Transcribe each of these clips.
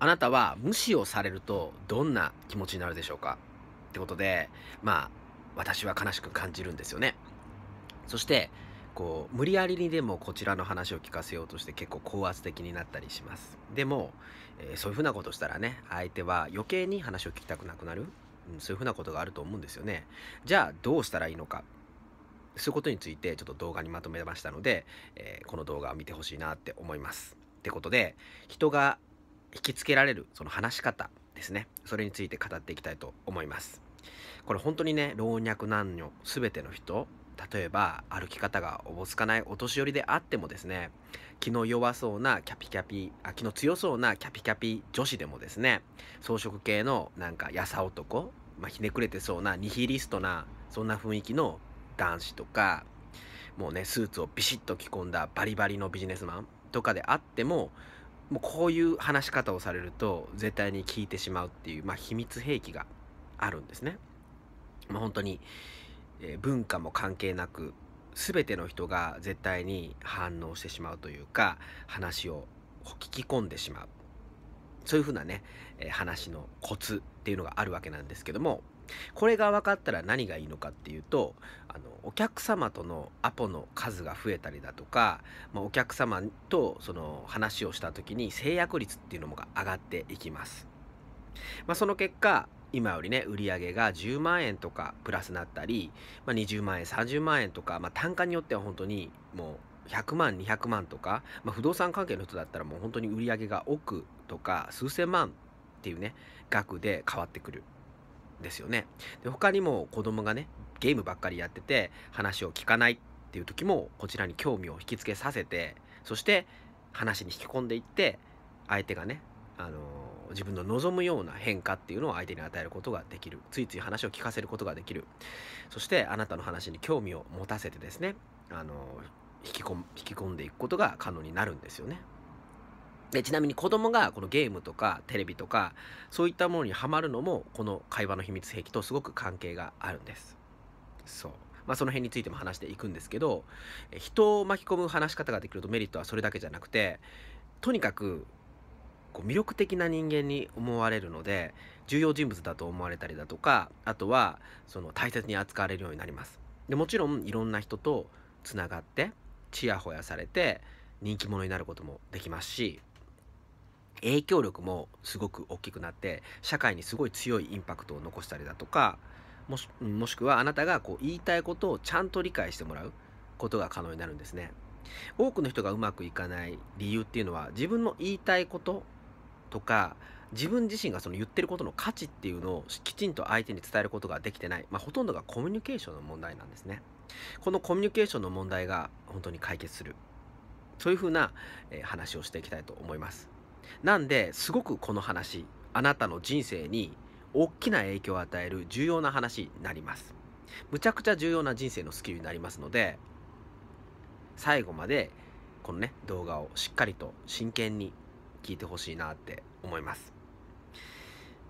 あなたは無視をされるとどんな気持ちになるでしょうかってことで、まあ、私は悲しく感じるんですよね。そして、こう無理やりにでもこちらの話を聞かせようとして結構高圧的になったりしますでも、えー、そういうふうなことしたらね相手は余計に話を聞きたくなくなる、うん、そういうふうなことがあると思うんですよねじゃあどうしたらいいのかそういうことについてちょっと動画にまとめましたので、えー、この動画を見てほしいなって思いますってことで人が引きつけられるその話し方ですねそれについて語っていきたいと思いますこれ本当にね老若男女全ての人例えば歩き方がおぼつかないお年寄りであってもですね気の弱そうなキャピキャピあ気の強そうなキャピキャピ女子でもですね装飾系のなんかやさ男、まあ、ひねくれてそうなニヒリストなそんな雰囲気の男子とかもうねスーツをビシッと着込んだバリバリのビジネスマンとかであってももうこういう話し方をされると絶対に聞いてしまうっていう、まあ、秘密兵器があるんですね。まあ、本当に、えー、文化も関係なく全ての人が絶対に反応してしまうというか話を聞き込んでしまうそういうふうなね、えー、話のコツっていうのがあるわけなんですけどもこれが分かったら何がいいのかっていうと、あの、お客様とのアポの数が増えたりだとか、まあ、お客様とその話をした時に制約率っていうのもが上がっていきます。まあ、その結果、今よりね、売り上げが10万円とかプラスなったり、まあ、20万円、30万円とか、まあ、単価によっては本当にもう100万、200万とか、まあ、不動産関係の人だったらもう本当に売り上げが億とか数千万っていうね、額で変わってくる。ですよね。で他にも子供がねゲームばっかりやってて話を聞かないっていう時もこちらに興味を引きつけさせてそして話に引き込んでいって相手がね、あのー、自分の望むような変化っていうのを相手に与えることができるついつい話を聞かせることができるそしてあなたの話に興味を持たせてですね、あのー、引き込んでいくことが可能になるんですよね。ちなみに子供がこのゲームとかテレビとかそういったものにはまるのもこの会話の秘密兵器とすごく関係があるんです。そう。まあその辺についても話していくんですけど人を巻き込む話し方ができるとメリットはそれだけじゃなくてとにかくこう魅力的な人間に思われるので重要人物だと思われたりだとかあとはその大切に扱われるようになります。でもちろんいろんな人とつながってちやほやされて人気者になることもできますし影響力もすごく大きくなって社会にすごい強いインパクトを残したりだとかもしもしくはあなたがこう言いたいことをちゃんと理解してもらうことが可能になるんですね多くの人がうまくいかない理由っていうのは自分の言いたいこととか自分自身がその言ってることの価値っていうのをきちんと相手に伝えることができてない、まあ、ほとんどがコミュニケーションの問題なんですねこのコミュニケーションの問題が本当に解決するそういうふうな話をしていきたいと思いますなんですごくこの話あなたの人生に大きな影響を与える重要な話になりますむちゃくちゃ重要な人生のスキルになりますので最後までこのね動画をしっかりと真剣に聞いてほしいなって思います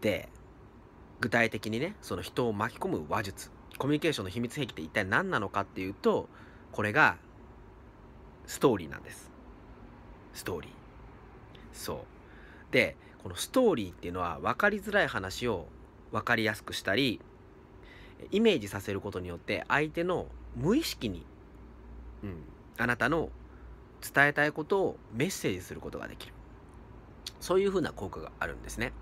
で具体的にねその人を巻き込む話術コミュニケーションの秘密兵器って一体何なのかっていうとこれがストーリーなんですストーリーそうでこのストーリーっていうのは分かりづらい話を分かりやすくしたりイメージさせることによって相手の無意識に、うん、あなたの伝えたいことをメッセージすることができるそういうふうな効果があるんですね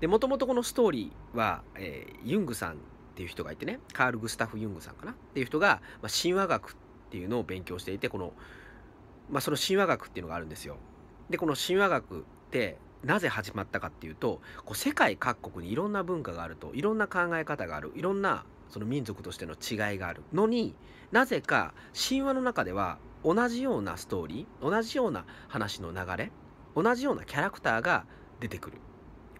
でもともとこのストーリーは、えー、ユングさんっていう人がいてねカール・グスタフ・ユングさんかなっていう人が、まあ、神話学っていうのを勉強していてこの、まあ、その神話学っていうのがあるんですよでこの神話学ってなぜ始まったかっていうとこう世界各国にいろんな文化があるといろんな考え方があるいろんなその民族としての違いがあるのになぜか神話の中では同じようなストーリー同じような話の流れ同じようなキャラクターが出てくる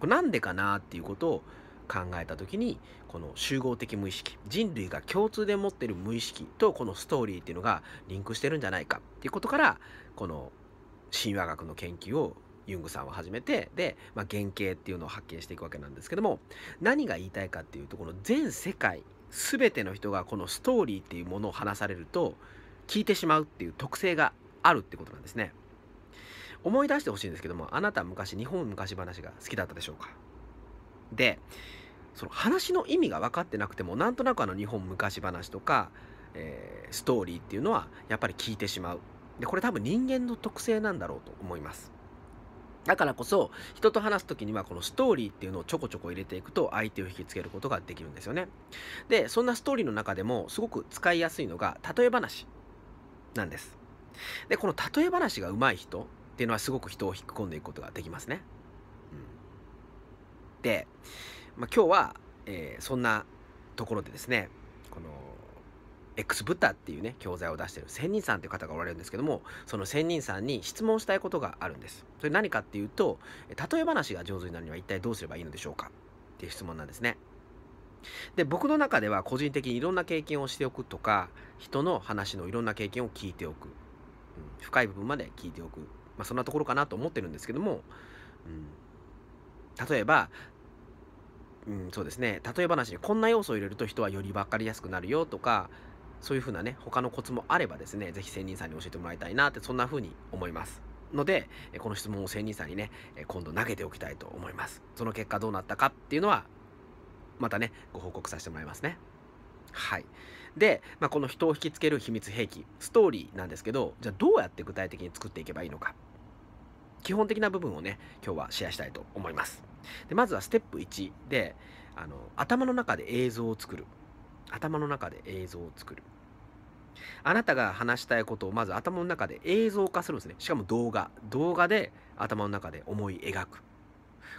これなんでかなっていうことを考えた時にこの集合的無意識人類が共通で持ってる無意識とこのストーリーっていうのがリンクしてるんじゃないかっていうことからこの神話学の研究をユングさんは始めてで、まあ、原型っていうのを発見していくわけなんですけども何が言いたいかっていうとこの全世界全ての人がこのストーリーっていうものを話されると聞いてしまうっていう特性があるってことなんですね思い出してほしいんですけどもあなた昔日本昔話が好きだったでしょうかでその話の意味が分かってなくてもなんとなくあの日本昔話とか、えー、ストーリーっていうのはやっぱり聞いてしまうでこれ多分人間の特性なんだろうと思いますだからこそ人と話す時にはこのストーリーっていうのをちょこちょこ入れていくと相手を引きつけることができるんですよねでそんなストーリーの中でもすごく使いやすいのが例え話なんですでこの例え話が上手い人っていうのはすごく人を引っ込んでいくことができますね、うん、で、まあ、今日は、えー、そんなところでですねこの X ブッダっていうね、教材を出してる仙人さんっていう方がおられるんですけども、その仙人さんに質問したいことがあるんです。それ何かっていうと、例え話が上手になるには一体どうすればいいのでしょうかっていう質問なんですね。で、僕の中では個人的にいろんな経験をしておくとか、人の話のいろんな経験を聞いておく。うん、深い部分まで聞いておく。まあ、そんなところかなと思ってるんですけども、うん、例えば、うん、そうですね例え話にこんな要素を入れると人はより分かりやすくなるよとかそういうふうなね、他のコツもあればですね、ぜひ仙人さんに教えてもらいたいなって、そんなふうに思います。ので、この質問を仙人さんにね、今度投げておきたいと思います。その結果どうなったかっていうのは、またね、ご報告させてもらいますね。はい。で、まあ、この人を引きつける秘密兵器、ストーリーなんですけど、じゃあどうやって具体的に作っていけばいいのか。基本的な部分をね、今日はシェアしたいと思います。でまずはステップ1で、あの、頭の中で映像を作る。頭の中で映像を作る。あなたが話したいことをまず頭の中で映像化するんですね。しかも動画。動画で頭の中で思い描く。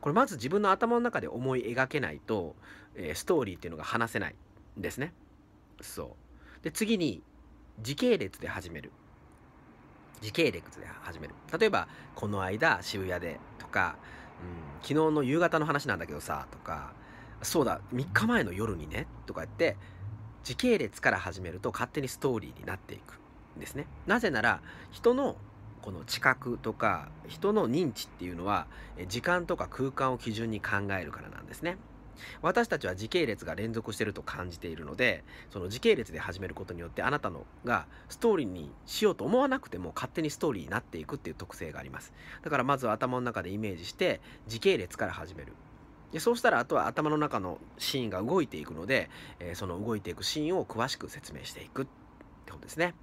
これまず自分の頭の中で思い描けないと、えストーリーっていうのが話せないですね。そう。で、次に時系列で始める。時系列で始める。例えば、この間渋谷でとか、うん、昨日の夕方の話なんだけどさ、とか、そうだ、3日前の夜にね、とか言って、時系列から始めると勝手にストーリーになっていくんですね。なぜなら人のこの知覚とか人の認知っていうのは時間とか空間を基準に考えるからなんですね。私たちは時系列が連続してると感じているのでその時系列で始めることによってあなたのがストーリーにしようと思わなくても勝手にストーリーになっていくっていう特性がありますだからまずは頭の中でイメージして時系列から始めるでそうしたらあとは頭の中のシーンが動いていくので、えー、その動いていくシーンを詳しく説明していくってことですね。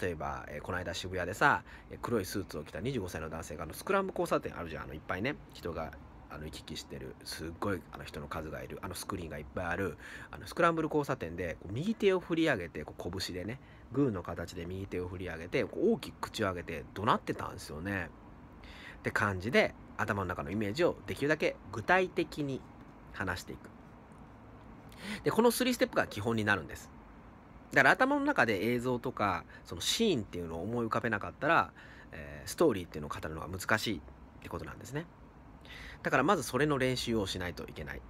例えば、えー、この間渋谷でさ、え黒いスーツを着た25歳の男性があのスクランブル交差点あるじゃんあのいっぱいね人があの行き来してるすっごいあの人の数がいるあのスクリーンがいっぱいあるあのスクランブル交差点で右手を振り上げてこう拳でねグーの形で右手を振り上げて大きく口を上げて怒鳴ってたんですよね。って感じで頭の中のイメージをできるだけ具体的に話していくでこの3ステップが基本になるんですだから頭の中で映像とかそのシーンっていうのを思い浮かべなかったら、えー、ストーリーっていうのを語るのが難しいってことなんですねだからまずそれの練習をしないといけない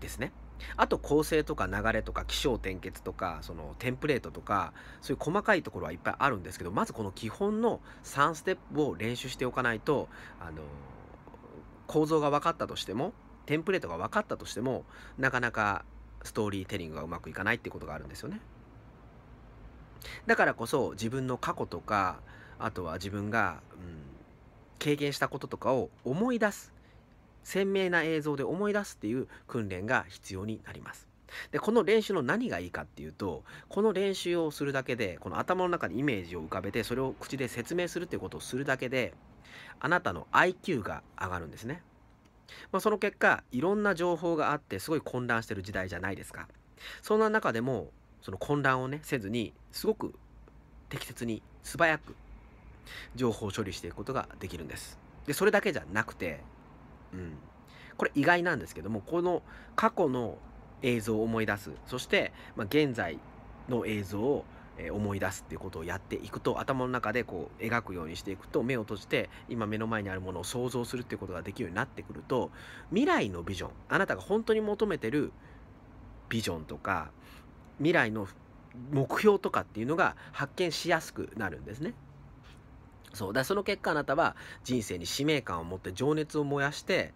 ですね。あと構成とか流れとか気象転結とかそのテンプレートとかそういう細かいところはいっぱいあるんですけどまずこの基本の3ステップを練習しておかないとあの構造が分かったとしてもテンプレートが分かったとしてもなかなかストーリーテリングがうまくいかないってことがあるんですよね。だからこそ自分の過去とかあとは自分が、うん、経験したこととかを思い出す鮮明な映像で思い出すっていう訓練が必要になります。でこの練習の何がいいかっていうとこの練習をするだけでこの頭の中にイメージを浮かべてそれを口で説明するっていうことをするだけであなたの IQ が上がるんですね、まあ、その結果いろんな情報があってすごい混乱してる時代じゃないですかそんな中でもその混乱をねせずにすごく適切に素早く情報処理していくことができるんですでそれだけじゃなくてうん、これ意外なんですけどもこの過去の映像を思い出すそして、まあ、現在の映像を思い出すっていうことをやっていくと頭の中でこう描くようにしていくと目を閉じて今目の前にあるものを想像するっていうことができるようになってくると未来のビジョンあなたが本当に求めてるビジョンとか未来の目標とかっていうのが発見しやすくなるんですね。そうだその結果あなたは人生に使命感を持って情熱を燃やして、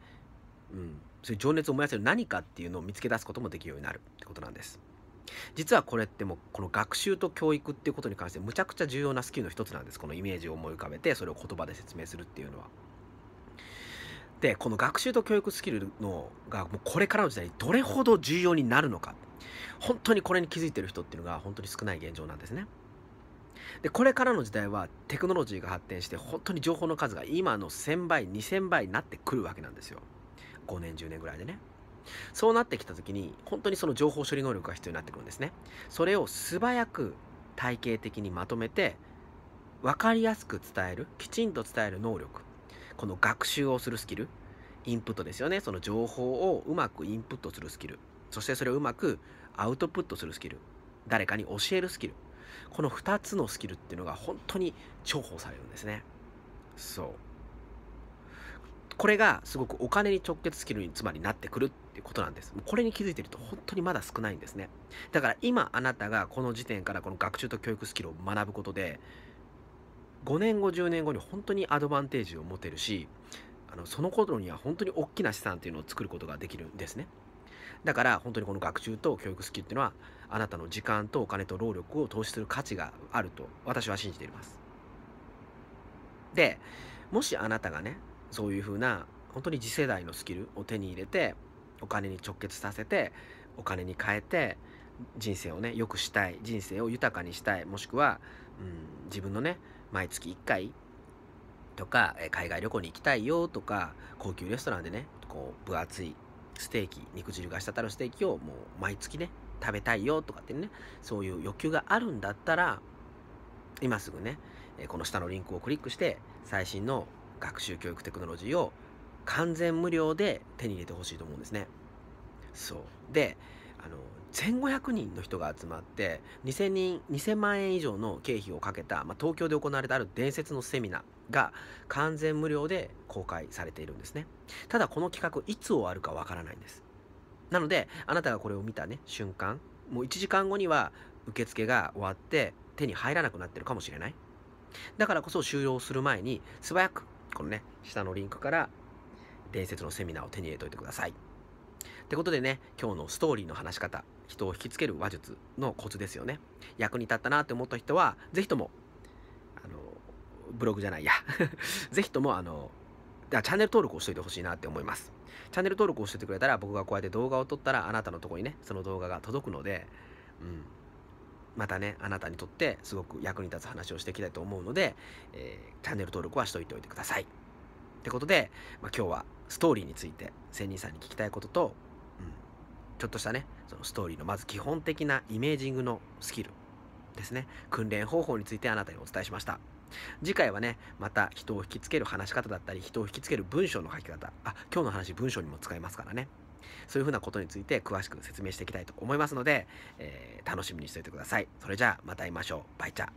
うん、そういう情熱を燃やせる何かっていうのを見つけ出すこともできるようになるってことなんです。実はこれってもうこの学習と教育っていうことに関してむちゃくちゃ重要なスキルの一つなんですこのイメージを思い浮かべてそれを言葉で説明するっていうのは。でこの学習と教育スキルのがもうこれからの時代にどれほど重要になるのか本当にこれに気づいてる人っていうのが本当に少ない現状なんですね。でこれからの時代はテクノロジーが発展して本当に情報の数が今の1000倍2000倍になってくるわけなんですよ5年10年ぐらいでねそうなってきた時に本当にその情報処理能力が必要になってくるんですねそれを素早く体系的にまとめて分かりやすく伝えるきちんと伝える能力この学習をするスキルインプットですよねその情報をうまくインプットするスキルそしてそれをうまくアウトプットするスキル誰かに教えるスキルこの2つのスキルっていうのが本当に重宝されるんですねそうこれがすごくお金に直結スキルにつまりなってくるっていうことなんです。これに気づいてると本当にまだ少ないんですね。だから今あなたがこの時点からこの学習と教育スキルを学ぶことで5年後10年後に本当にアドバンテージを持てるしあのその頃には本当に大きな資産っていうのを作ることができるんですね。だから本当にこの学習と教育スキルっていうのはあなたの時間とお金と労力を投資する価値があると私は信じていますでもしあなたがねそういうふうな本当に次世代のスキルを手に入れてお金に直結させてお金に変えて人生をね良くしたい人生を豊かにしたいもしくは、うん、自分のね毎月1回とか海外旅行に行きたいよとか高級レストランでねこう分厚いステーキ、肉汁が滴るステーキをもう毎月ね、食べたいよとかってね、そういう欲求があるんだったら、今すぐね、この下のリンクをクリックして、最新の学習教育テクノロジーを完全無料で手に入れてほしいと思うんですね。そう。で、あの、1500人の人が集まって、2000人、2000万円以上の経費をかけた、まあ、東京で行われたある伝説のセミナー、が完全無料で公開されているんですね。ただこの企画いつ終わるかわからないんです。なので、あなたがこれを見たね、瞬間、もう1時間後には受付が終わって手に入らなくなってるかもしれない。だからこそ終了する前に素早く、このね、下のリンクから伝説のセミナーを手に入れといてください。ってことでね、今日のストーリーの話し方、人を引きつける話術のコツですよね。役に立ったなって思った人は、是非ともブログじゃないや ぜひともあのチャンネル登録をしといてほしいなって思います。チャンネル登録をしててくれたら僕がこうやって動画を撮ったらあなたのとこにね、その動画が届くので、うん。またね、あなたにとってすごく役に立つ話をしていきたいと思うので、えー、チャンネル登録はしといておいてください。ってことで、まあ、今日はストーリーについて仙人さんに聞きたいことと、うん、ちょっとしたね、そのストーリーのまず基本的なイメージングのスキルですね、訓練方法についてあなたにお伝えしました。次回はね、また人を引きつける話し方だったり、人を引きつける文章の書き方。あ、今日の話文章にも使えますからね。そういうふうなことについて詳しく説明していきたいと思いますので、えー、楽しみにしておいてください。それじゃあまた会いましょう。バイチャ